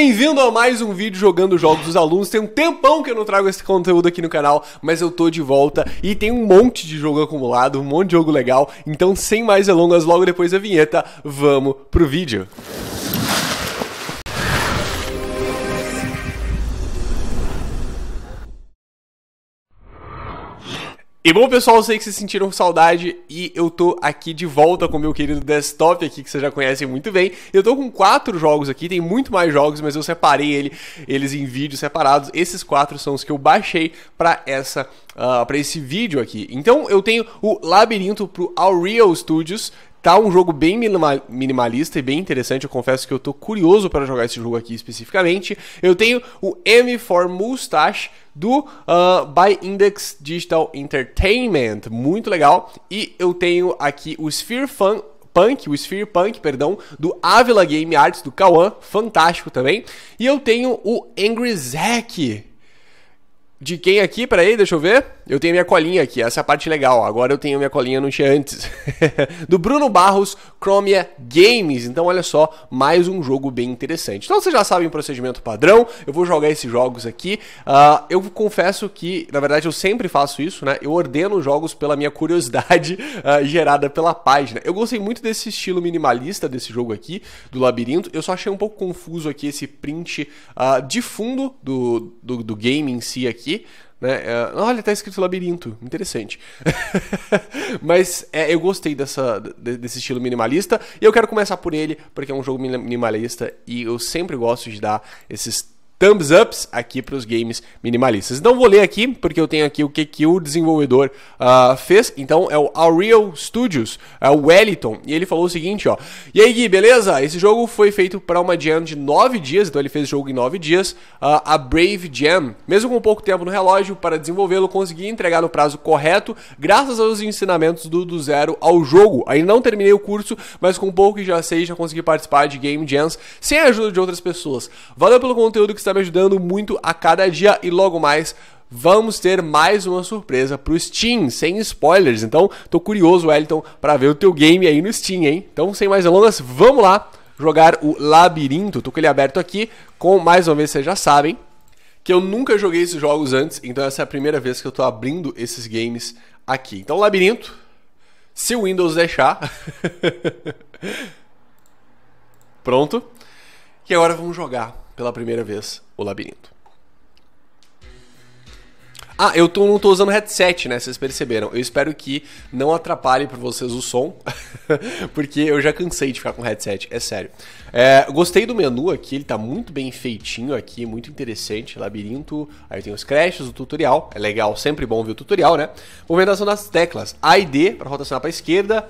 Bem-vindo a mais um vídeo jogando jogos dos alunos. Tem um tempão que eu não trago esse conteúdo aqui no canal, mas eu tô de volta e tem um monte de jogo acumulado, um monte de jogo legal. Então, sem mais delongas, logo depois da vinheta, vamos pro vídeo. E bom, pessoal, eu sei que vocês sentiram saudade e eu tô aqui de volta com meu querido desktop aqui, que vocês já conhecem muito bem. Eu tô com quatro jogos aqui, tem muito mais jogos, mas eu separei ele, eles em vídeos separados. Esses quatro são os que eu baixei para essa uh, ah, para esse vídeo aqui. Então eu tenho o Labirinto pro Unreal Studios, Tá um jogo bem minimalista e bem interessante. Eu confesso que eu tô curioso para jogar esse jogo aqui especificamente. Eu tenho o M4 Mustache do uh, ah, By Index Digital Entertainment, muito legal. E eu tenho aqui o Sphere Fun Punk, o Sphere Punk, perdão, do Avila Game Arts, do Kawan, fantástico também. E eu tenho o Angry Zack, de quem aqui? Peraí, deixa eu ver. Eu tenho minha colinha aqui, essa é a parte legal. Agora eu tenho minha colinha, não tinha antes. do Bruno Barros, Chromia Games. Então, olha só, mais um jogo bem interessante. Então, vocês já sabem o procedimento padrão. Eu vou jogar esses jogos aqui. Uh, eu confesso que, na verdade, eu sempre faço isso, né? Eu ordeno jogos pela minha curiosidade uh, gerada pela página. Eu gostei muito desse estilo minimalista desse jogo aqui, do labirinto. Eu só achei um pouco confuso aqui esse print uh, de fundo do, do, do game em si aqui aqui, né? É, olha, tá escrito labirinto, interessante. Mas é, eu gostei dessa, desse estilo minimalista e eu quero começar por ele, porque é um jogo minimalista e eu sempre gosto de dar esses thumbs ups aqui para os games minimalistas. Não vou ler aqui, porque eu tenho aqui o que, que o desenvolvedor uh, fez. Então é o Unreal Studios, é o Wellington, e ele falou o seguinte, ó. E aí, Gui, beleza? Esse jogo foi feito para uma jam de 9 dias, então ele fez o jogo em 9 dias, uh, a Brave Jam. Mesmo com pouco tempo no relógio para desenvolvê-lo, consegui entregar no prazo correto, graças aos ensinamentos do, do zero ao jogo. Aí não terminei o curso, mas com pouco que já sei, já consegui participar de game jams sem a ajuda de outras pessoas. Valeu pelo conteúdo que está está me ajudando muito a cada dia e logo mais vamos ter mais uma surpresa pro Steam, sem spoilers. Então, tô curioso, Wellington, para ver o teu game aí no Steam, hein? Então, sem mais delongas, vamos lá jogar o Labirinto. Tô com ele aberto aqui, com mais uma vez vocês já sabem que eu nunca joguei esses jogos antes, então essa é a primeira vez que eu tô abrindo esses games aqui. Então, Labirinto, se o Windows deixar. Pronto. E agora vamos jogar pela primeira vez o labirinto. Ah, eu tô, não tô usando headset, né? Vocês perceberam. Eu espero que não atrapalhe para vocês o som, porque eu já cansei de ficar com headset, é sério. É, gostei do menu aqui, ele tá muito bem feitinho aqui, muito interessante. Labirinto, aí tem os crashes, o tutorial, é legal, sempre bom ver o tutorial, né? Movimentação das teclas, a e d para rotacionar para esquerda,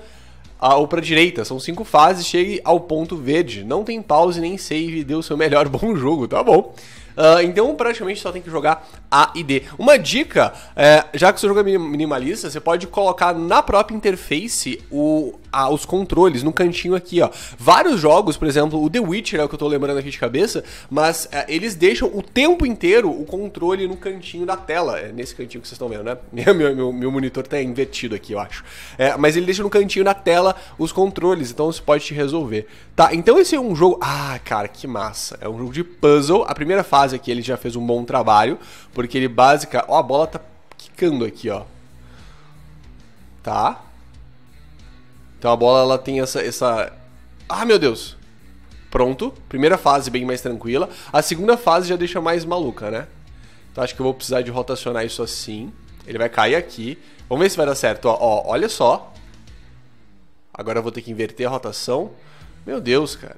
ou para direita. São cinco fases, chegue ao ponto verde. Não tem pause nem save, dê o seu melhor bom jogo, tá bom? Uh, então praticamente só tem que jogar A e D. Uma dica, é, já que você joga é minimalista, você pode colocar na própria interface o, a, os controles no cantinho aqui, ó. Vários jogos, por exemplo, o The Witcher é o que eu tô lembrando aqui de cabeça, mas é, eles deixam o tempo inteiro o controle no cantinho da tela. É nesse cantinho que vocês estão vendo, né? Meu, meu, meu monitor tá invertido aqui, eu acho. É, mas ele deixa no cantinho da tela os controles, então você pode te resolver. Tá, então esse é um jogo. Ah, cara, que massa! É um jogo de puzzle. A primeira fase fase aqui ele já fez um bom trabalho, porque ele básica, ó, a bola tá quicando aqui, ó. Tá? Então a bola ela tem essa essa Ah, meu Deus. Pronto, primeira fase bem mais tranquila. A segunda fase já deixa mais maluca, né? Então acho que eu vou precisar de rotacionar isso assim. Ele vai cair aqui. Vamos ver se vai dar certo. Ó, ó olha só. Agora eu vou ter que inverter a rotação. Meu Deus, cara.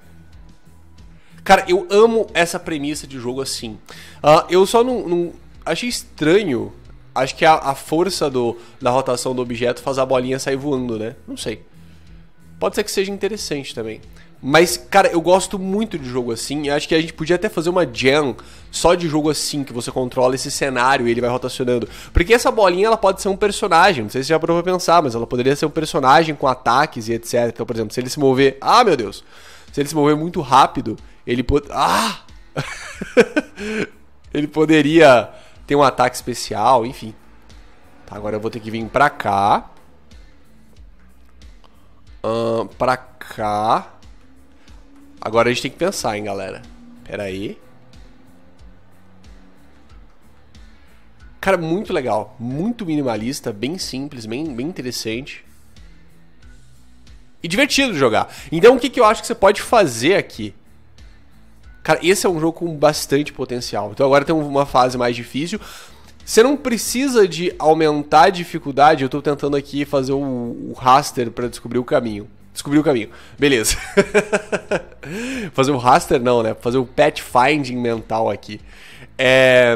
Cara, eu amo essa premissa de jogo assim. Uh, eu só não, não, Achei estranho. Acho que a, a força do, da rotação do objeto faz a bolinha sair voando, né? Não sei. Pode ser que seja interessante também. Mas, cara, eu gosto muito de jogo assim. Eu acho que a gente podia até fazer uma jam só de jogo assim, que você controla esse cenário e ele vai rotacionando. Porque essa bolinha, ela pode ser um personagem. Não sei se já parou pra pensar, mas ela poderia ser um personagem com ataques e etc. Então, por exemplo, se ele se mover... Ah, meu Deus! se ele se mover muito rápido, ele pode. Ah! ele poderia ter um ataque especial, enfim. Tá, agora eu vou ter que vir pra cá. Um, pra cá. Agora a gente tem que pensar, hein, galera. Pera aí. Cara, muito legal. Muito minimalista, bem simples, bem, bem interessante e divertido de jogar. Então o que, que eu acho que você pode fazer aqui? Cara, esse é um jogo com bastante potencial. Então agora tem uma fase mais difícil. Você não precisa de aumentar a dificuldade. Eu tô tentando aqui fazer o, o raster para descobrir o caminho. Descobri o caminho. Beleza. fazer o raster não, né? Fazer o pathfinding mental aqui. É...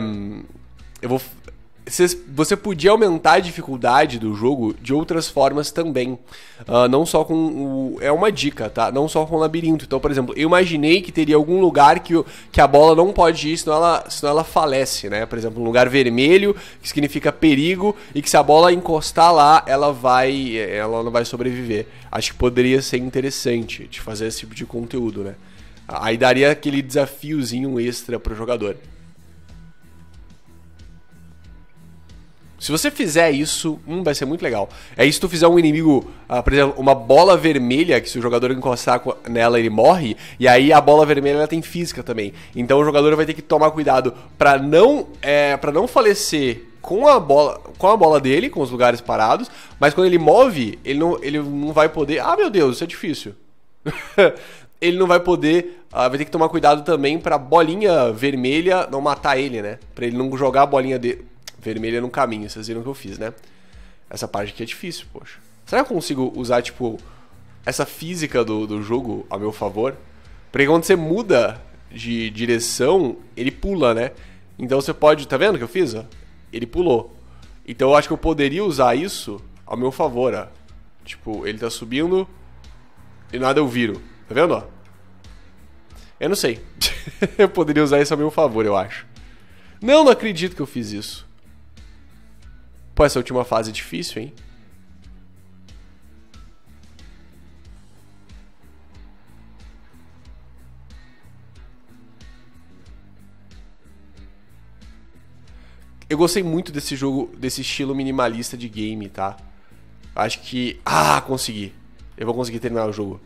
Eu vou você podia aumentar a dificuldade do jogo de outras formas também. Uh, não só com. O, é uma dica, tá? Não só com o labirinto. Então, por exemplo, eu imaginei que teria algum lugar que, que a bola não pode ir, senão ela, senão ela falece, né? Por exemplo, um lugar vermelho, que significa perigo, e que se a bola encostar lá, ela vai. Ela não vai sobreviver. Acho que poderia ser interessante de fazer esse tipo de conteúdo, né? Aí daria aquele desafiozinho extra pro jogador. Se você fizer isso, hum, vai ser muito legal. É isso se tu fizer um inimigo, ah, por exemplo, uma bola vermelha, que se o jogador encostar nela ele morre, e aí a bola vermelha ela tem física também. Então o jogador vai ter que tomar cuidado para não, é, pra não falecer com a bola com a bola dele, com os lugares parados, mas quando ele move, ele não, ele não vai poder. Ah, meu Deus, isso é difícil. ele não vai poder. Uh, vai ter que tomar cuidado também pra bolinha vermelha não matar ele, né? Pra ele não jogar a bolinha dele vermelha no caminho. Vocês viram o que eu fiz, né? Essa parte aqui é difícil, poxa. Será que eu consigo usar, tipo, essa física do, do jogo a meu favor? Porque quando você muda de direção, ele pula, né? Então você pode. Tá vendo o que eu fiz? Ele pulou. Então eu acho que eu poderia usar isso a meu favor, ó. Tipo, ele tá subindo e nada eu viro. Tá vendo, ó? Eu não sei. eu poderia usar isso a meu favor, eu acho. Não, não acredito que eu fiz isso. Pô, essa última fase é difícil, hein? Eu gostei muito desse jogo, desse estilo minimalista de game, tá? Acho que. Ah, consegui! Eu vou conseguir terminar o jogo.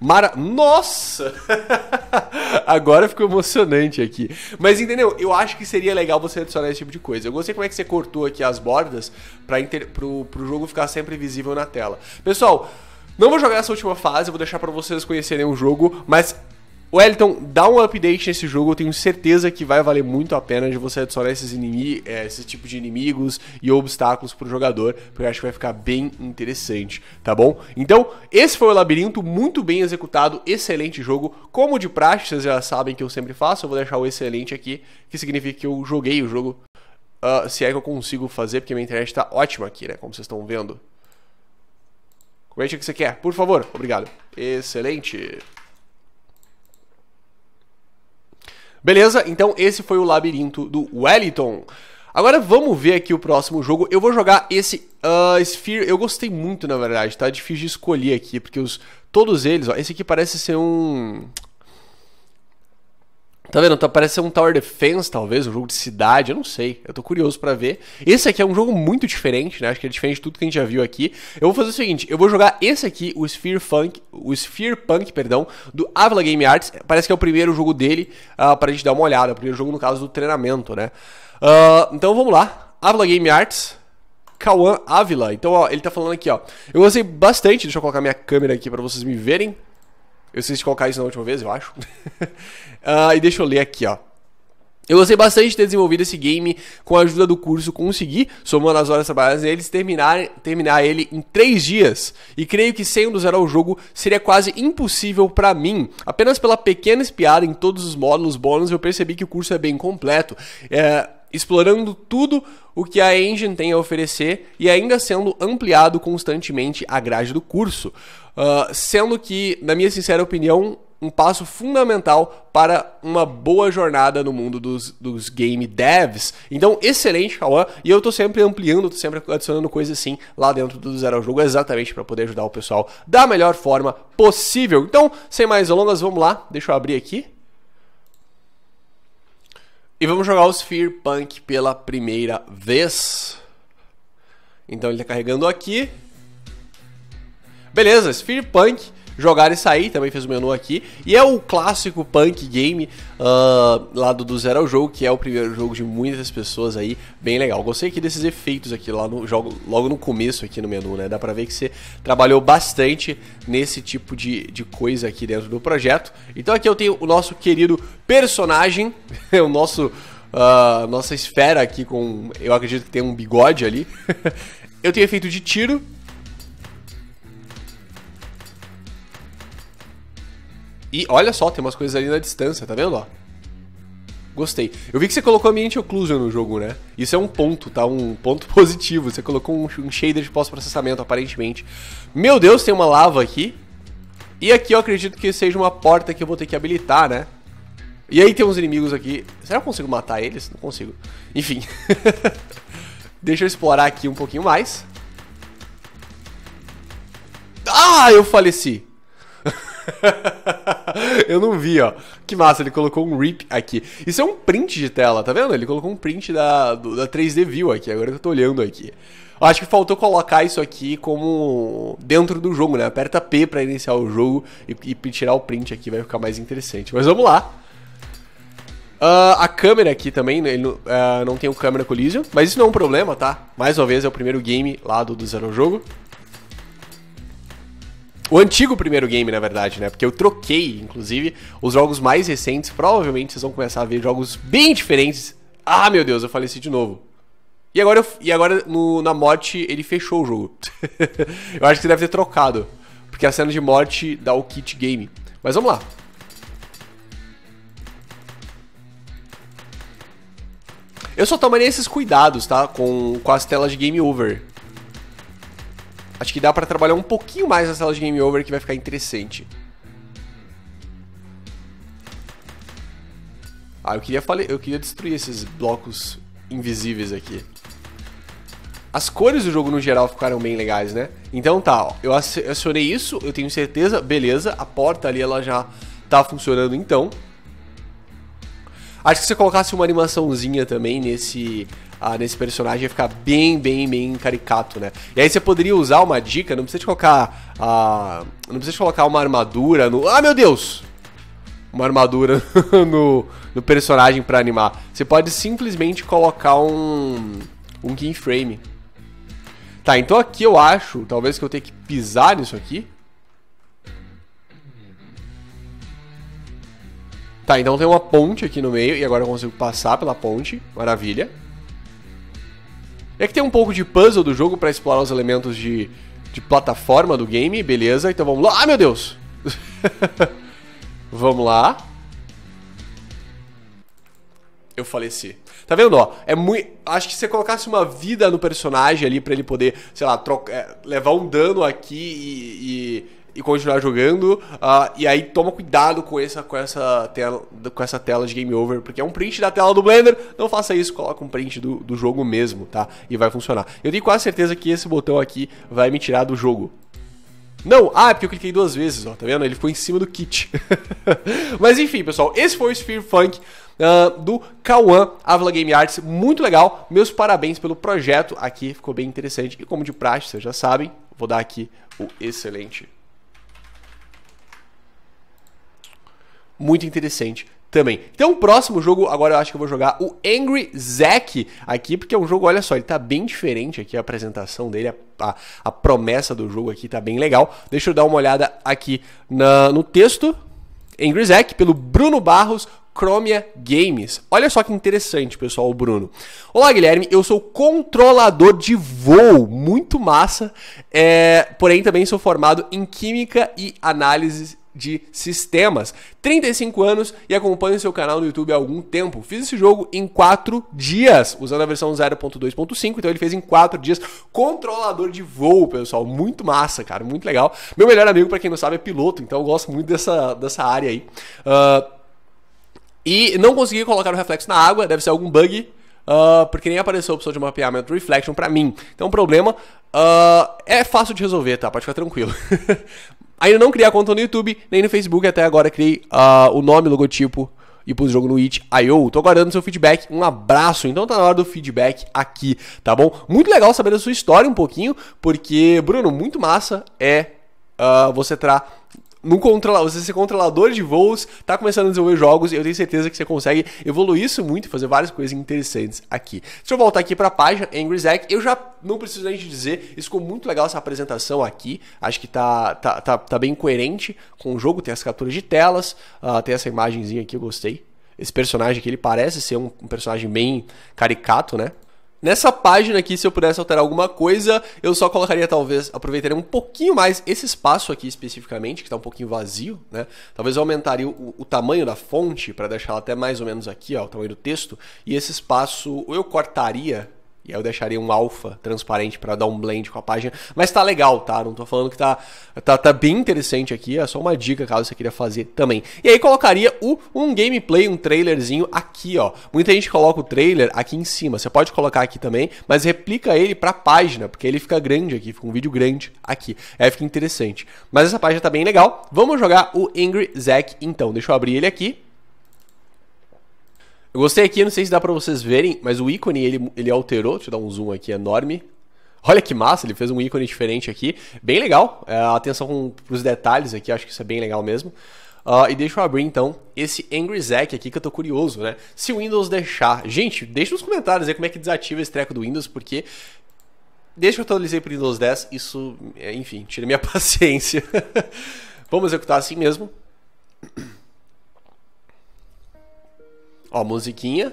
Mara. Nossa! agora ficou emocionante aqui. Mas entendeu? Eu acho que seria legal você adicionar esse tipo de coisa. Eu gostei como é que você cortou aqui as bordas para inter... pro, pro jogo ficar sempre visível na tela. Pessoal, não vou jogar essa última fase, vou deixar para vocês conhecerem o jogo, mas Wellington, dá um update nesse jogo, eu tenho certeza que vai valer muito a pena de você adicionar esses, inimigos, eh, esse tipo de inimigos e obstáculos pro jogador, porque eu acho que vai ficar bem interessante, tá bom? Então, esse foi o Labirinto, muito bem executado, excelente jogo. Como de praxe, vocês já sabem que eu sempre faço, eu vou deixar o excelente aqui, que significa que eu joguei o jogo, uh, se é que eu consigo fazer, porque minha internet tá ótima aqui, né, como vocês estão vendo. Comente o é que você quer, por favor, obrigado. Excelente. Beleza? Então esse foi o labirinto do Wellington. Agora vamos ver aqui o próximo jogo. Eu vou jogar esse uh, Sphere. Eu gostei muito, na verdade, tá? É difícil de escolher aqui, porque os, todos eles... Ó, esse aqui parece ser um... Tá vendo? Tá, parece ser um Tower Defense, talvez, um jogo de cidade, eu não sei. Eu tô curioso para ver. Esse aqui é um jogo muito diferente, né? Acho que é diferente de tudo que a gente já viu aqui. Eu vou fazer o seguinte, eu vou jogar esse aqui, o Sphere Funk, o Sphere Punk, perdão, do Avila Game Arts. Parece que é o primeiro jogo dele, uh, pra gente dar uma olhada. É o primeiro jogo, no caso, do treinamento, né? Uh, então, vamos lá. Avila Game Arts, Kawan Avila. Então, ó, ele tá falando aqui, ó. Eu gostei bastante, deixa eu colocar minha câmera aqui para vocês me verem. Eu esqueci de colocar isso na última vez, eu acho. uh, e deixa eu ler aqui, ó. Eu gostei bastante de ter desenvolvido esse game com a ajuda do curso, consegui, somando as horas trabalhadas neles, terminar, terminar ele em 3 dias. E creio que sem um do zero ao jogo seria quase impossível para mim. Apenas pela pequena espiada em todos os módulos bônus, eu percebi que o curso é bem completo. É, explorando tudo o que a engine tem a oferecer e ainda sendo ampliado constantemente a grade do curso. Uh, sendo que, na minha sincera opinião, um passo fundamental para uma boa jornada no mundo dos, dos game devs. Então, excelente, Cauã. E eu estou sempre ampliando, estou sempre adicionando coisas assim lá dentro do Zero Jogo, exatamente para poder ajudar o pessoal da melhor forma possível. Então, sem mais delongas, vamos lá. Deixa eu abrir aqui. E vamos jogar o Sphere Punk pela primeira vez. Então ele tá carregando aqui. Beleza, Sphere Punk jogar e sair, também fez o menu aqui. E é o clássico punk game uh, lá do, do Zero ao Jogo, que é o primeiro jogo de muitas pessoas aí, bem legal. Gostei aqui desses efeitos aqui lá no jogo, logo no começo aqui no menu, né? Dá pra ver que você trabalhou bastante nesse tipo de, de coisa aqui dentro do projeto. Então aqui eu tenho o nosso querido personagem, o nosso... Uh, nossa esfera aqui com. Eu acredito que tem um bigode ali. eu tenho efeito de tiro, E olha só, tem umas coisas ali na distância, tá vendo? Ó? Gostei. Eu vi que você colocou ambiente occlusion no jogo, né? Isso é um ponto, tá? Um ponto positivo. Você colocou um, shader de pós-processamento, aparentemente. Meu Deus, tem uma lava aqui. E aqui eu acredito que seja uma porta que eu vou ter que habilitar, né? E aí tem uns inimigos aqui. Será que eu consigo matar eles? Não consigo. Enfim. Deixa eu explorar aqui um pouquinho mais. Ah, eu faleci. eu não vi, ó. Que massa, ele colocou um RIP aqui. Isso é um print de tela, tá vendo? Ele colocou um print da, do, da 3D View aqui, agora que eu tô olhando aqui. Eu acho que faltou colocar isso aqui como dentro do jogo, né? Aperta P para iniciar o jogo e, e tirar o print aqui, vai ficar mais interessante. Mas vamos lá. Uh, a câmera aqui também, né? ele uh, não tem o câmera collision, mas isso não é um problema, tá? Mais uma vez, é o primeiro game lá do, do Zero Jogo. O antigo primeiro game, na verdade, né? Porque eu troquei, inclusive, os jogos mais recentes. Provavelmente vocês vão começar a ver jogos bem diferentes. Ah, meu Deus, eu faleci de novo. E agora, eu, e agora no, na morte, ele fechou o jogo. eu acho que deve ter trocado. Porque a cena de morte dá o kit game. Mas vamos lá. Eu só tomaria esses cuidados, tá? Com, com as telas de game over. Acho que dá para trabalhar um pouquinho mais na sala de game over que vai ficar interessante. Ah, eu queria, eu queria destruir esses blocos invisíveis aqui. As cores do jogo no geral ficaram bem legais, né? Então tá, ó, eu acionei isso, eu tenho certeza, beleza, a porta ali ela já tá funcionando então. Acho que se você colocasse uma animaçãozinha também nesse. Ah, nesse personagem ia ficar bem, bem, bem caricato, né? E aí você poderia usar uma dica, não precisa de colocar. Ah, não precisa de colocar uma armadura no. Ah, meu Deus! Uma armadura no, no personagem para animar. Você pode simplesmente colocar um. um keyframe. Tá, então aqui eu acho, talvez que eu tenha que pisar nisso aqui. Tá, então tem uma ponte aqui no meio e agora eu consigo passar pela ponte. Maravilha. É que tem um pouco de puzzle do jogo para explorar os elementos de, de plataforma do game, beleza? Então vamos lá. Ah, meu Deus! vamos lá. Eu faleci. Tá vendo, ó? É muito. Acho que se você colocasse uma vida no personagem ali para ele poder, sei lá, troca... É, levar um dano aqui e, e e continuar jogando. Uh, e aí toma cuidado com essa, com, essa tela, com essa tela de game over, porque é um print da tela do Blender. Não faça isso, coloca um print do, do jogo mesmo, tá? E vai funcionar. Eu tenho quase certeza que esse botão aqui vai me tirar do jogo. Não, ah, é porque eu cliquei duas vezes, ó, tá vendo? Ele foi em cima do kit. Mas enfim, pessoal, esse foi o Sphere Funk. Uh, do Cauã Avila Game Arts. Muito legal. Meus parabéns pelo projeto aqui, ficou bem interessante. E como de praxe, vocês já sabem, vou dar aqui o excelente muito interessante também. Então, o próximo jogo, agora eu acho que eu vou jogar o Angry Zack aqui, porque é um jogo, olha só, ele tá bem diferente aqui, a apresentação dele, a, a, a promessa do jogo aqui tá bem legal. Deixa eu dar uma olhada aqui na, no texto. Angry Zack, pelo Bruno Barros, Chromia Games. Olha só que interessante, pessoal, o Bruno. Olá, Guilherme, eu sou controlador de voo, muito massa, é, porém também sou formado em Química e Análise de sistemas. 35 anos e acompanho seu canal no YouTube há algum tempo. Fiz esse jogo em 4 dias, usando a versão 0.2.5, então ele fez em 4 dias. Controlador de voo, pessoal, muito massa, cara, muito legal. Meu melhor amigo, para quem não sabe, é piloto, então eu gosto muito dessa, dessa área aí. Uh, e não consegui colocar o reflexo na água, deve ser algum bug uh, porque nem apareceu a opção de mapeamento Reflection para mim. Então o problema uh, é fácil de resolver, tá? Pode ficar tranquilo. Ainda não criei a conta no YouTube, nem no Facebook, até agora criei uh, o nome, logotipo e pus o jogo no itch.io. Tô aguardando seu feedback, um abraço. Então tá na hora do feedback aqui, tá bom? Muito legal saber da sua história um pouquinho, porque, Bruno, muito massa é uh, você trazer no controlador você ser controlador de voos, tá começando a desenvolver jogos, eu tenho certeza que você consegue evoluir isso muito e fazer várias coisas interessantes aqui. Deixa eu voltar aqui para a página Angry Zack. Eu já não preciso nem te dizer, isso ficou muito legal essa apresentação aqui. Acho que tá, tá, tá, tá bem coerente com o jogo, tem as capturas de telas, uh, tem essa imagenzinha aqui, eu gostei. Esse personagem aqui, ele parece ser um, um personagem bem caricato, né? Nessa página aqui, se eu pudesse alterar alguma coisa, eu só colocaria talvez, aproveitaria um pouquinho mais esse espaço aqui especificamente, que está um pouquinho vazio, né? Talvez eu aumentaria o, o tamanho da fonte para deixar ela até mais ou menos aqui, ó, o tamanho do texto, e esse espaço ou eu cortaria e aí eu deixaria um alfa transparente para dar um blend com a página. Mas tá legal, tá? Não tô falando que tá, tá, tá bem interessante aqui. É só uma dica caso você queira fazer também. E aí colocaria o, um gameplay, um trailerzinho aqui, ó. Muita gente coloca o trailer aqui em cima. Você pode colocar aqui também, mas replica ele pra página, porque ele fica grande aqui, fica um vídeo grande aqui. Aí é, fica interessante. Mas essa página tá bem legal. Vamos jogar o Angry Zack então. Deixa eu abrir ele aqui. Eu gostei aqui, não sei se dá pra vocês verem, mas o ícone ele, ele alterou. Deixa eu dar um zoom aqui enorme. Olha que massa, ele fez um ícone diferente aqui. Bem legal. É, atenção com, pros detalhes aqui, acho que isso é bem legal mesmo. Uh, e deixa eu abrir então esse Angry Zack aqui que eu tô curioso, né? Se o Windows deixar. Gente, deixa nos comentários aí como é que desativa esse treco do Windows, porque desde que eu atualizei pro Windows 10, isso, é, enfim, tira minha paciência. Vamos executar assim mesmo. Ó, musiquinha.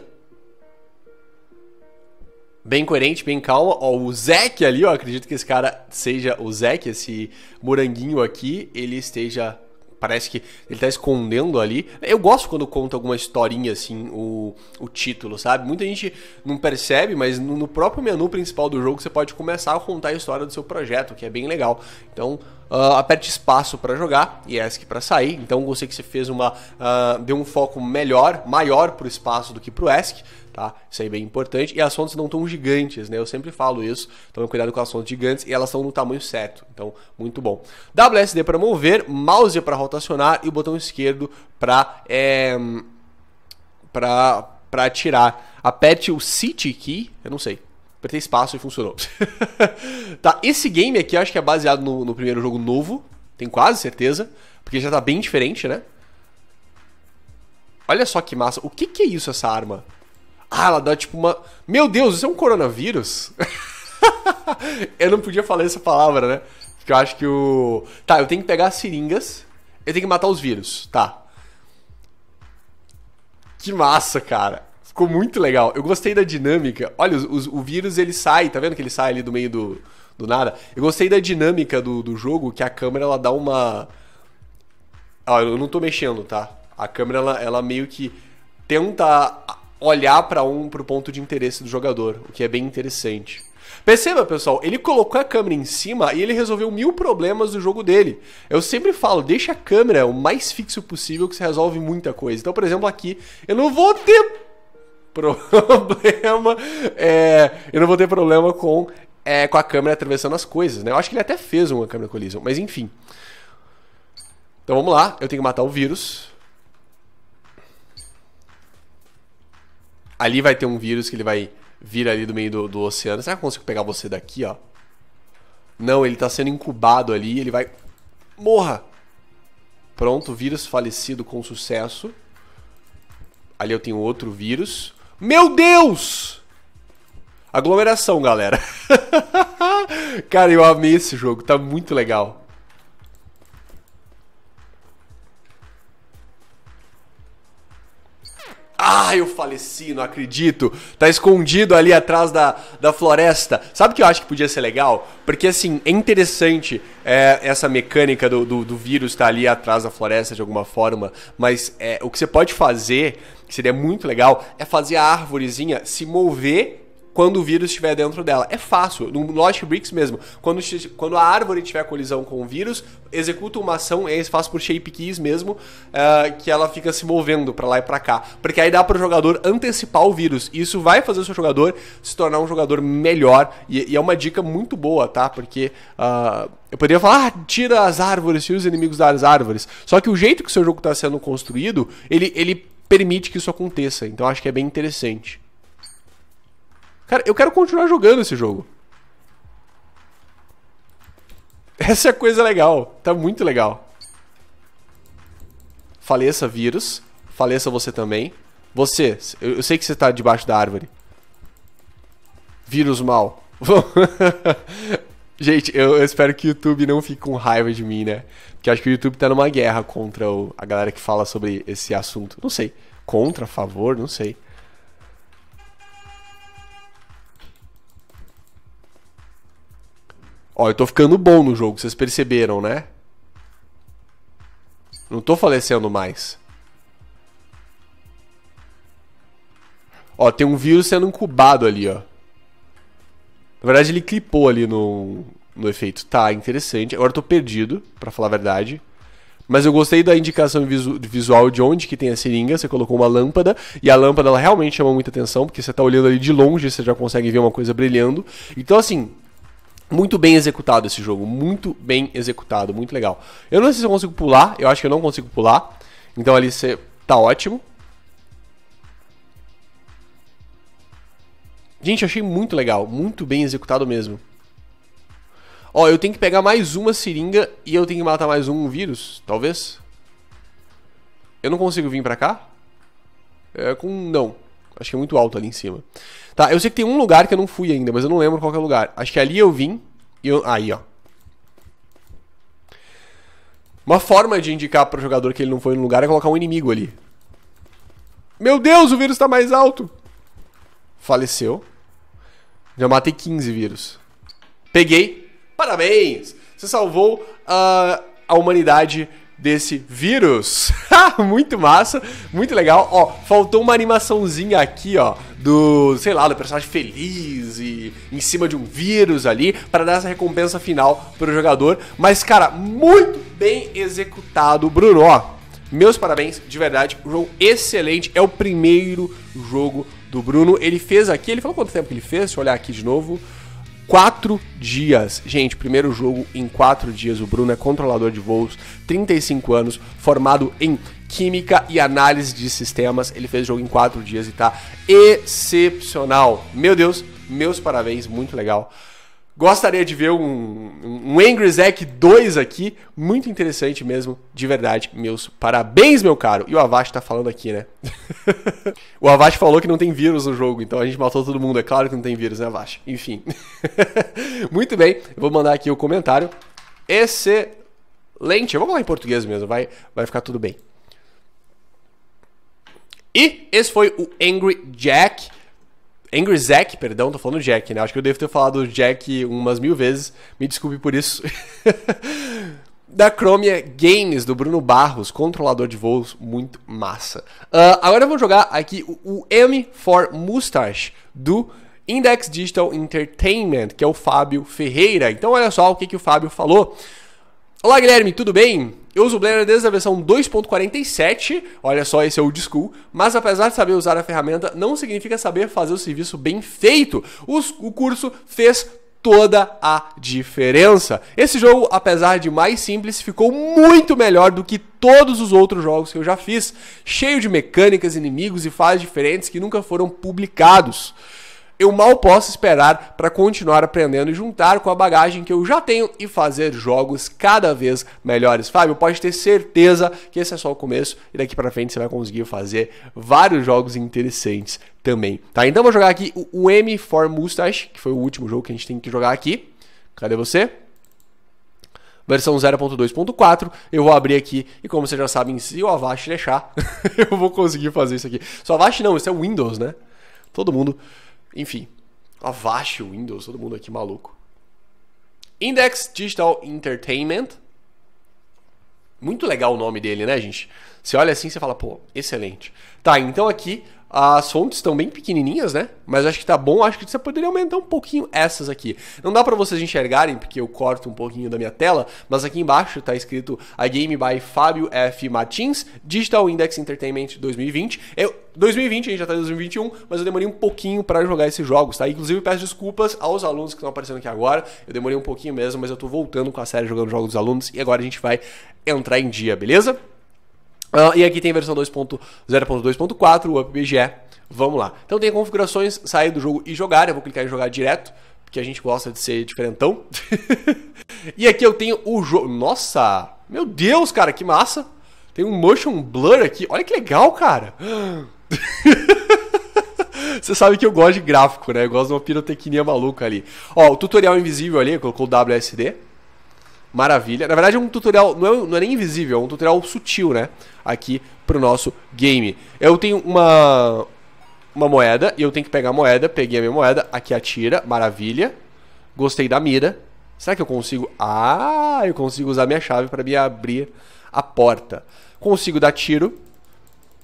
Bem coerente, bem calma. Ó, o Zeke ali, ó. Acredito que esse cara seja o Zeke, esse moranguinho aqui. Ele esteja parece que ele tá escondendo ali. Eu gosto quando conta alguma historinha assim, o, o título, sabe? Muita gente não percebe, mas no, no próprio menu principal do jogo você pode começar a contar a história do seu projeto, que é bem legal. Então, uh, aperte espaço para jogar e ESC é para sair. Então gostei que você fez uma uh, deu um foco melhor, maior para o espaço do que para o ESC. Tá? Isso aí é bem importante. E as fontes não estão gigantes, né? Eu sempre falo isso. Então, cuidado com as fontes gigantes e elas estão no tamanho certo. Então, muito bom. WSD para mover, mouse para rotacionar e o botão esquerdo para é, eh, para atirar Aperte o City Key, eu não sei, apertei espaço e funcionou. tá, esse game aqui eu acho que é baseado no, no primeiro jogo novo, tenho quase certeza, porque já tá bem diferente, né? Olha só que massa. O que que é isso, essa arma? Ah, ela dá tipo uma... Meu Deus, isso é um coronavírus? eu não podia falar essa palavra, né? Porque eu acho que o... Tá, eu tenho que pegar as seringas, eu tenho que matar os vírus, tá. Que massa, cara. Ficou muito legal. Eu gostei da dinâmica. Olha, os, o vírus ele sai, tá vendo que ele sai ali do meio do, do nada? Eu gostei da dinâmica do, do jogo, que a câmera ela dá uma. ah, eu não tô mexendo, tá? A câmera ela, ela meio que tenta olhar para um pro ponto de interesse do jogador, o que é bem interessante. Perceba, pessoal, ele colocou a câmera em cima e ele resolveu mil problemas do jogo dele. Eu sempre falo, deixa a câmera o mais fixo possível que você resolve muita coisa. Então, por exemplo, aqui eu não vou ter problema. É, eu não vou ter problema com, é, com a câmera atravessando as coisas, né? Eu acho que ele até fez uma câmera collision, mas enfim. Então vamos lá, eu tenho que matar o vírus. Ali vai ter um vírus que ele vai vir ali do meio do, do oceano. Será que eu consigo pegar você daqui, ó? Não, ele tá sendo incubado ali, ele vai... Morra! Pronto, vírus falecido com sucesso. Ali eu tenho outro vírus. Meu Deus! Aglomeração, galera. Cara, eu amei esse jogo, tá muito legal. Ah, eu faleci, não acredito. Tá escondido ali atrás da, da floresta. Sabe o que eu acho que podia ser legal? Porque, assim, é interessante é, essa mecânica do, do, do vírus estar tá ali atrás da floresta de alguma forma. Mas é, o que você pode fazer, que seria muito legal, é fazer a árvorezinha se mover quando o vírus estiver dentro dela. É fácil, no Logic Bricks mesmo. Quando, quando a árvore tiver colisão com o vírus, executa uma ação, é faz por shape keys mesmo, uh, que ela fica se movendo para lá e para cá. Porque aí dá para o jogador antecipar o vírus. E isso vai fazer o seu jogador se tornar um jogador melhor. E, e é uma dica muito boa, tá? Porque. Uh, eu poderia falar, ah, tira as árvores, tira os inimigos das árvores. Só que o jeito que o seu jogo está sendo construído, ele, ele permite que isso aconteça. Então acho que é bem interessante. Cara, eu quero continuar jogando esse jogo. Essa é a coisa legal. Tá muito legal. Faleça, vírus. Faleça você também. Você, eu sei que você tá debaixo da árvore. Vírus mal. Gente, eu, espero que o YouTube não fique com raiva de mim, né? Porque acho que o YouTube tá numa guerra contra a galera que fala sobre esse assunto. Não sei. Contra, a favor, não sei. Ó, eu tô ficando bom no jogo, vocês perceberam, né? Não tô falecendo mais. Ó, tem um vírus sendo incubado ali, ó. Na verdade, ele clipou ali no, no efeito. Tá, interessante. Agora eu tô perdido, para falar a verdade. Mas eu gostei da indicação visu visual de onde que tem a seringa. Você colocou uma lâmpada e a lâmpada ela realmente chama muita atenção, porque você tá olhando ali de longe, você já consegue ver uma coisa brilhando. Então, assim, muito bem executado esse jogo, muito bem executado, muito legal. Eu não sei se eu consigo pular, eu acho que eu não consigo pular. Então ali você tá ótimo. Gente, achei muito legal, muito bem executado mesmo. Ó, eu tenho que pegar mais uma seringa e eu tenho que matar mais um vírus, talvez? Eu não consigo vir pra cá? É, com... não. Acho que é muito alto ali em cima. Tá, eu sei que tem um lugar que eu não fui ainda, mas eu não lembro qual é o lugar. Acho que ali eu vim. E eu... Aí, ó. Uma forma de indicar pro jogador que ele não foi no lugar é colocar um inimigo ali. Meu Deus, o vírus tá mais alto. Faleceu. Já matei 15 vírus. Peguei. Parabéns! Você salvou a, a humanidade desse vírus. muito massa, muito legal. Ó, faltou uma animaçãozinha aqui, ó, do, sei lá, do personagem feliz e em cima de um vírus ali para dar essa recompensa final pro jogador. Mas cara, muito bem executado, Bruno. Ó, meus parabéns, de verdade. Um jogo excelente. É o primeiro jogo do Bruno. Ele fez aqui, ele falou quanto tempo que ele fez? Deixa eu olhar aqui de novo quatro dias. Gente, primeiro jogo em quatro dias. O Bruno é controlador de voos, 35 anos, formado em Química e Análise de Sistemas. Ele fez o jogo em quatro dias e tá excepcional. Meu Deus, meus parabéns, muito legal. Gostaria de ver um, um Angry Zack 2 aqui. Muito interessante mesmo, de verdade. Meus parabéns, meu caro. E o Avast tá falando aqui, né? o Avast falou que não tem vírus no jogo, então a gente matou todo mundo. É claro que não tem vírus, né, Avast? Enfim. Muito bem, eu vou mandar aqui o comentário. Excelente. Eu vou falar em português mesmo, vai, vai ficar tudo bem. E esse foi o Angry Jack. Angry Zack, perdão, tô falando Jack, né? Acho que eu devo ter falado Jack umas mil vezes, me desculpe por isso. da Chromia Games, do Bruno Barros, controlador de voos muito massa. Uh, agora eu vou jogar aqui o, o M4 Mustache, do Index Digital Entertainment, que é o Fábio Ferreira. Então olha só o que, que o Fábio falou. Olá Guilherme, tudo bem? Eu uso o Blender desde a versão 2.47, olha só, esse é o school, mas apesar de saber usar a ferramenta, não significa saber fazer o serviço bem feito. Os, o curso fez toda a diferença. Esse jogo, apesar de mais simples, ficou muito melhor do que todos os outros jogos que eu já fiz, cheio de mecânicas, inimigos e fases diferentes que nunca foram publicados. Eu mal posso esperar para continuar aprendendo e juntar com a bagagem que eu já tenho e fazer jogos cada vez melhores. Fábio, pode ter certeza que esse é só o começo e daqui para frente você vai conseguir fazer vários jogos interessantes também, tá? Então vou jogar aqui o M for Mustache, que foi o último jogo que a gente tem que jogar aqui. Cadê você? versão 0.2.4, eu vou abrir aqui e como vocês já sabem, se o Avast deixar, eu vou conseguir fazer isso aqui. Só Avast não, isso é Windows, né? Todo mundo enfim, Avast, Windows, todo mundo aqui maluco. Index Digital Entertainment. Muito legal o nome dele, né, gente? Você olha assim e fala, pô, excelente. Tá, então aqui as fontes estão bem pequenininhas, né? Mas acho que tá bom. Acho que você poderia aumentar um pouquinho essas aqui. Não dá para vocês enxergarem, porque eu corto um pouquinho da minha tela, mas aqui embaixo tá escrito a Game by Fábio F. Martins, Digital Index Entertainment 2020. Eu 2020, a gente já tá em 2021, mas eu demorei um pouquinho para jogar esses jogos, tá? Inclusive peço desculpas aos alunos que estão aparecendo aqui agora. Eu demorei um pouquinho mesmo, mas eu tô voltando com a série jogando jogos dos alunos e agora a gente vai entrar em dia, beleza? Uh, e aqui tem a versão 2.0.2.4, o UpBGE. Vamos lá. Então tem configurações, sair do jogo e jogar. Eu vou clicar em jogar direto, porque a gente gosta de ser diferentão. e aqui eu tenho o jogo. Nossa! Meu Deus, cara, que massa! Tem um motion blur aqui. Olha que legal, cara! Você sabe que eu gosto de gráfico, né? Eu gosto de uma pirotecnia maluca ali. Ó, o tutorial invisível ali, colocou o WSD maravilha. Na verdade, é um tutorial, não é, não é nem invisível, é um tutorial sutil, né? Aqui pro nosso game. Eu tenho uma, uma moeda e eu tenho que pegar a moeda. Peguei a minha moeda, aqui atira, maravilha. Gostei da mira. Será que eu consigo? Ah, eu consigo usar minha chave para me abrir a porta. Consigo dar tiro.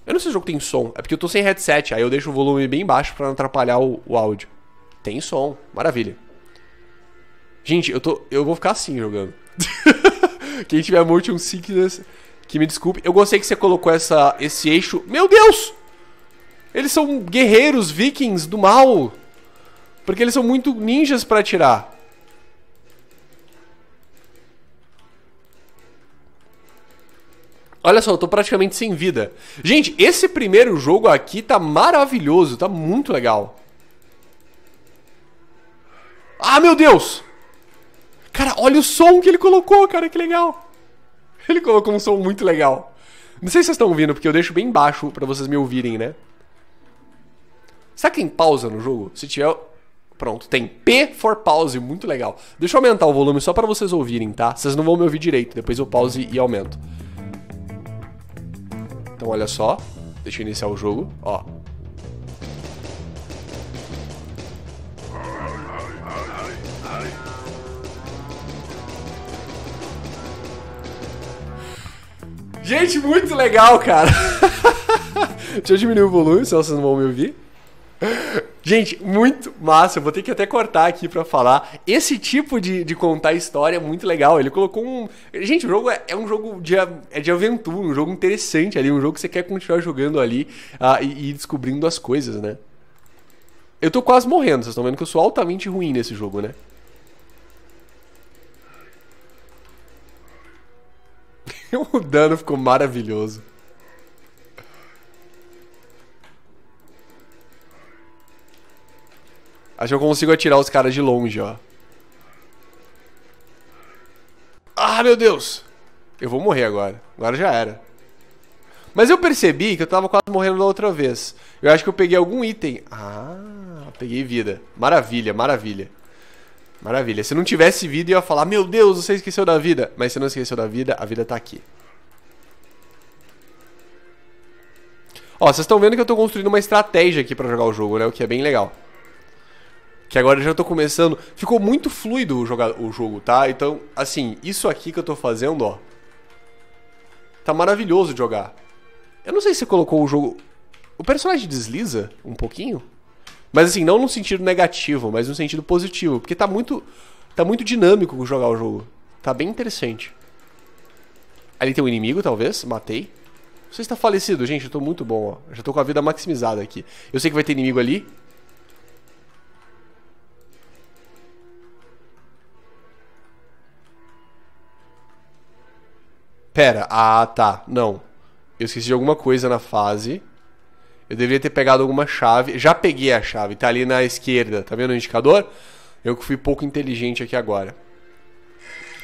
Eu não sei se o jogo tem som. É porque eu tô sem headset, aí eu deixo o volume bem baixo para não atrapalhar o, o áudio. Tem som, maravilha. Gente, eu, tô, eu vou ficar assim jogando. Quem tiver motion sickness, que me desculpe. Eu gostei que você colocou essa, esse eixo. Meu Deus! Eles são guerreiros vikings do mal. Porque eles são muito ninjas para atirar. Olha só, eu tô praticamente sem vida. Gente, esse primeiro jogo aqui tá maravilhoso, tá muito legal. Ah, meu Deus! Cara, olha o som que ele colocou, cara, que legal. Ele colocou um som muito legal. Não sei se vocês estão ouvindo, porque eu deixo bem baixo para vocês me ouvirem, né? Será que tem pausa no jogo? Se tiver. Pronto, tem P for pause, muito legal. Deixa eu aumentar o volume só para vocês ouvirem, tá? Vocês não vão me ouvir direito, depois eu pause e aumento. Então olha só, deixa eu iniciar o jogo, ó. Gente, muito legal, cara. Deixa eu diminuir o volume, senão vocês não vão me ouvir. Gente, muito massa. Eu vou ter que até cortar aqui para falar. Esse tipo de, de contar história é muito legal. Ele colocou um. Gente, o jogo é, é um jogo de, é de aventura, um jogo interessante ali, um jogo que você quer continuar jogando ali uh, e, e descobrindo as coisas, né? Eu tô quase morrendo, vocês estão vendo que eu sou altamente ruim nesse jogo, né? o dano ficou maravilhoso. Acho que eu consigo atirar os caras de longe, ó. Ah, meu Deus! Eu vou morrer agora. Agora já era. Mas eu percebi que eu tava quase morrendo da outra vez. Eu acho que eu peguei algum item. Ah, peguei vida. Maravilha, maravilha. Maravilha. Se não tivesse vida, eu ia falar: Meu Deus, você esqueceu da vida. Mas você não esqueceu da vida, a vida tá aqui. Ó, vocês estão vendo que eu tô construindo uma estratégia aqui para jogar o jogo, né? O que é bem legal. Que agora eu já tô começando. Ficou muito fluido o, o jogo, tá? Então, assim, isso aqui que eu tô fazendo, ó. Tá maravilhoso de jogar. Eu não sei se você colocou o jogo. O personagem desliza um pouquinho? Mas assim, não num sentido negativo, mas num sentido positivo. Porque tá muito. Tá muito dinâmico jogar o jogo. Tá bem interessante. Ali tem um inimigo, talvez. Matei. Você está falecido, gente. Eu tô muito bom, ó. Já tô com a vida maximizada aqui. Eu sei que vai ter inimigo ali. Pera. Ah, tá. Não. Eu esqueci de alguma coisa na fase. Eu deveria ter pegado alguma chave. Já peguei a chave, tá ali na esquerda. Tá vendo o indicador? Eu que fui pouco inteligente aqui agora.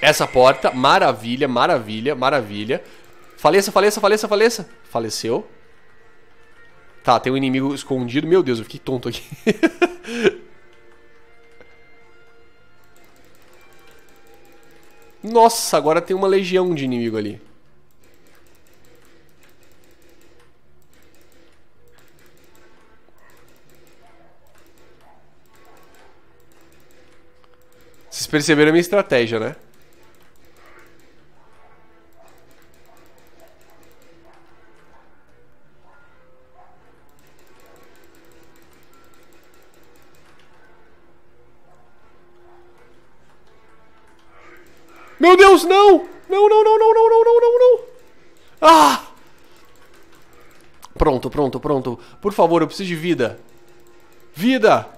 Essa porta, maravilha, maravilha, maravilha. Faleça, faleça, faleça, faleça. Faleceu. Tá, tem um inimigo escondido. Meu Deus, eu fiquei tonto aqui. Nossa, agora tem uma legião de inimigo ali. Vocês perceberam a minha estratégia, né? Meu Deus, não! Não, não, não, não, não, não, não, não, não! Ah! Pronto, pronto, pronto. Por favor, eu preciso de vida. Vida!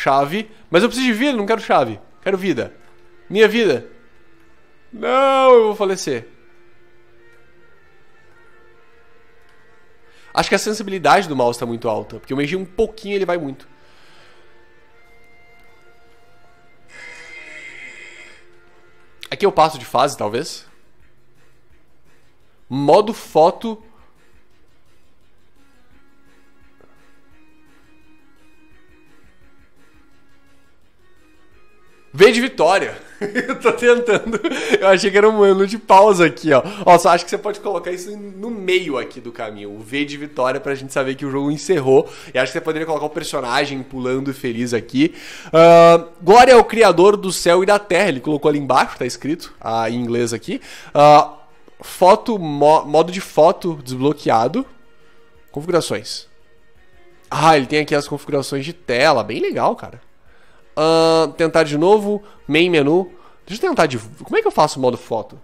chave. Mas eu preciso de vida, não quero chave. Quero vida. Minha vida. Não, eu vou falecer. Acho que a sensibilidade do mouse está muito alta. Porque eu mexi um pouquinho ele vai muito. Aqui eu passo de fase, talvez. Modo foto V de Vitória. eu tô tentando. Eu achei que era um ano de pausa aqui, ó. Ó, só acho que você pode colocar isso no meio aqui do caminho. O V de Vitória pra gente saber que o jogo encerrou. E acho que você poderia colocar o um personagem pulando feliz aqui. Uh, Glória é o Criador do Céu e da Terra. Ele colocou ali embaixo, tá escrito uh, em inglês aqui. Uh, foto, mo modo de foto desbloqueado. Configurações. Ah, ele tem aqui as configurações de tela. Bem legal, cara tentar de novo. Main menu. Deixa eu tentar de. Como é que eu faço o modo foto?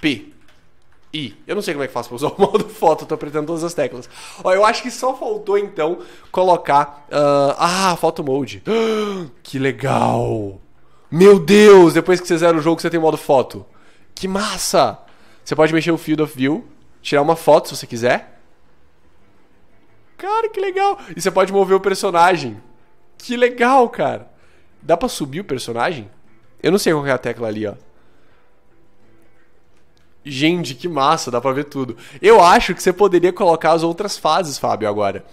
P. I. Eu não sei como é que faço pra usar o modo foto, tô apertando todas as teclas. Ó, eu acho que só faltou então colocar. Uh, ah, foto mode. Que legal! Meu Deus! Depois que você zera o jogo, você tem modo foto. Que massa! Você pode mexer o field of view, tirar uma foto se você quiser. Cara, que legal! E você pode mover o personagem. Que legal, cara. Dá pra subir o personagem? Eu não sei qual é a tecla ali, ó. Gente, que massa, dá pra ver tudo. Eu acho que você poderia colocar as outras fases, Fábio, agora.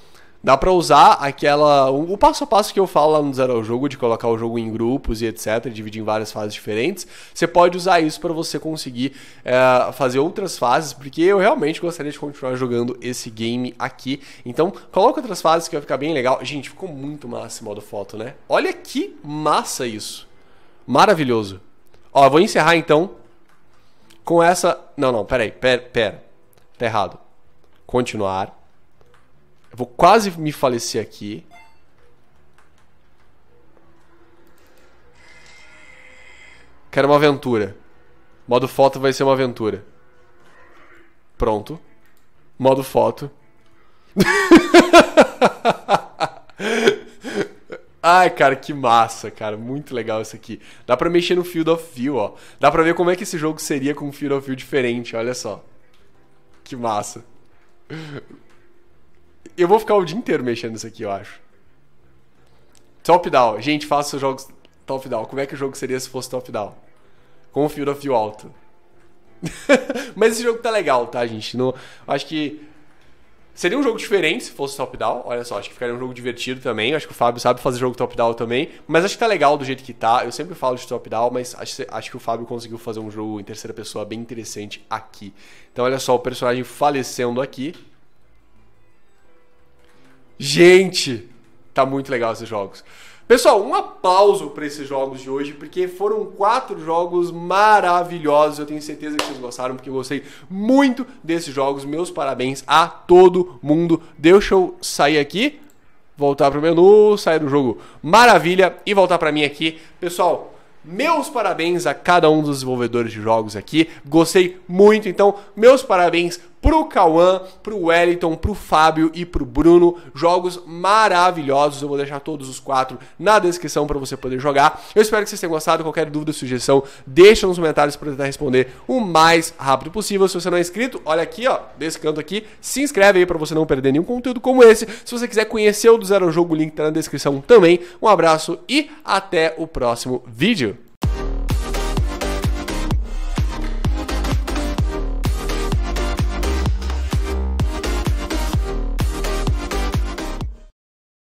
Dá pra usar aquela. O passo a passo que eu falo lá no Zero ao Jogo, de colocar o jogo em grupos e etc., dividir em várias fases diferentes. Você pode usar isso para você conseguir é, fazer outras fases, porque eu realmente gostaria de continuar jogando esse game aqui. Então, coloca outras fases que vai ficar bem legal. Gente, ficou muito massa esse modo foto, né? Olha que massa isso. Maravilhoso. Ó, vou encerrar então com essa. Não, não, peraí, pera, pera. Tá errado. Continuar. Eu vou quase me falecer aqui. Quero uma aventura. Modo foto vai ser uma aventura. Pronto. Modo foto. Ai, cara, que massa, cara. Muito legal isso aqui. Dá pra mexer no Field of View, ó. Dá pra ver como é que esse jogo seria com um Field of View diferente, olha só. Que massa. Eu vou ficar o dia inteiro mexendo nisso aqui, eu acho. Top-down. Gente, faça os jogos top-down. Como é que o jogo seria se fosse top-down? Com o Field of View alto. Mas esse jogo tá legal, tá, gente? Não, acho que Seria um jogo diferente se fosse top-down. Olha só, acho que ficaria um jogo divertido também. Acho que o Fábio sabe fazer jogo top-down também. Mas acho que tá legal do jeito que tá. Eu sempre falo de top-down, mas acho, acho, que o Fábio conseguiu fazer um jogo em terceira pessoa bem interessante aqui. Então, olha só, o personagem falecendo aqui. Gente, tá muito legal esses jogos. Pessoal, um aplauso para esses jogos de hoje, porque foram quatro jogos maravilhosos. Eu tenho certeza que vocês gostaram, porque eu gostei muito desses jogos. Meus parabéns a todo mundo. Deixa eu sair aqui, voltar para o menu, sair do jogo maravilha e voltar para mim aqui. Pessoal, meus parabéns a cada um dos desenvolvedores de jogos aqui. Gostei muito, então, meus parabéns pro Cauã, pro Wellington, pro Fábio e pro Bruno. Jogos maravilhosos. Eu vou deixar todos os quatro na descrição para você poder jogar. Eu espero que vocês tenham gostado. Qualquer dúvida, sugestão, deixa nos comentários para tentar responder o mais rápido possível. Se você não é inscrito, olha aqui, ó, desse canto aqui, se inscreve aí para você não perder nenhum conteúdo como esse. Se você quiser conhecer o do Zero Jogo, o link tá na descrição também. Um abraço e até o próximo vídeo.